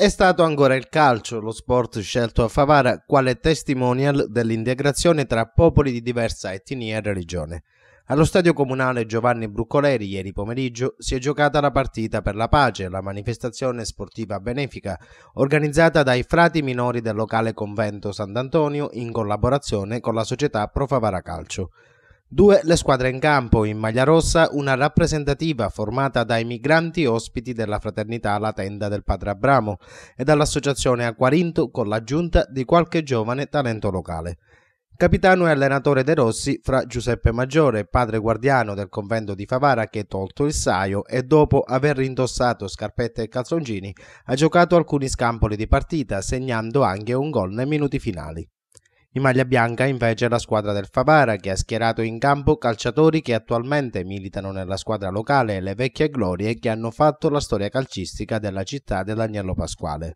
È stato ancora il calcio lo sport scelto a Favara quale testimonial dell'integrazione tra popoli di diversa etnia e religione. Allo stadio comunale Giovanni Bruccoleri ieri pomeriggio si è giocata la partita per la pace, la manifestazione sportiva benefica organizzata dai frati minori del locale convento Sant'Antonio in collaborazione con la società Pro Favara Calcio. Due le squadre in campo, in maglia rossa una rappresentativa formata dai migranti ospiti della fraternità La Tenda del Padre Abramo e dall'associazione Aquarinto con l'aggiunta di qualche giovane talento locale. Capitano e allenatore De Rossi fra Giuseppe Maggiore, padre guardiano del convento di Favara che tolto il saio e dopo aver indossato scarpette e calzoncini ha giocato alcuni scampoli di partita segnando anche un gol nei minuti finali. In maglia bianca invece la squadra del Favara che ha schierato in campo calciatori che attualmente militano nella squadra locale e le vecchie glorie che hanno fatto la storia calcistica della città dell'Agnello Pasquale.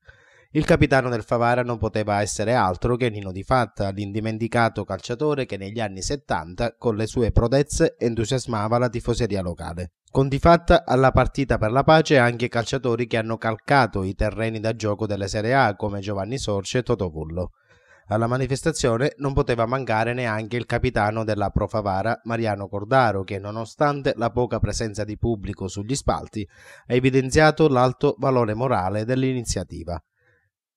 Il capitano del Favara non poteva essere altro che Nino Di Fatta, l'indimenticato calciatore che negli anni 70 con le sue prodezze entusiasmava la tifoseria locale. Con Di Fatta alla partita per la pace anche i calciatori che hanno calcato i terreni da gioco delle Serie A come Giovanni Sorce e Totopullo. Alla manifestazione non poteva mancare neanche il capitano della Profavara Mariano Cordaro che nonostante la poca presenza di pubblico sugli spalti ha evidenziato l'alto valore morale dell'iniziativa.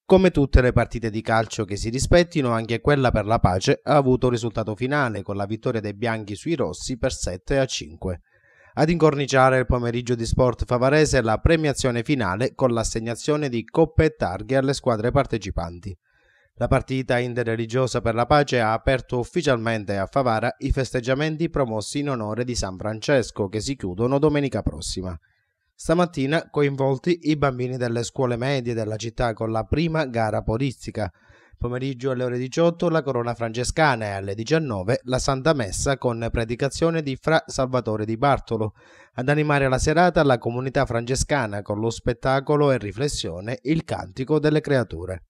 Come tutte le partite di calcio che si rispettino, anche quella per la pace ha avuto un risultato finale con la vittoria dei bianchi sui rossi per 7 a 5. Ad incorniciare il pomeriggio di sport favarese la premiazione finale con l'assegnazione di coppe e targhe alle squadre partecipanti. La partita interreligiosa per la pace ha aperto ufficialmente a Favara i festeggiamenti promossi in onore di San Francesco che si chiudono domenica prossima. Stamattina coinvolti i bambini delle scuole medie della città con la prima gara poristica. Pomeriggio alle ore 18 la corona francescana e alle 19 la Santa Messa con predicazione di Fra Salvatore di Bartolo. Ad animare la serata la comunità francescana con lo spettacolo e riflessione Il Cantico delle Creature.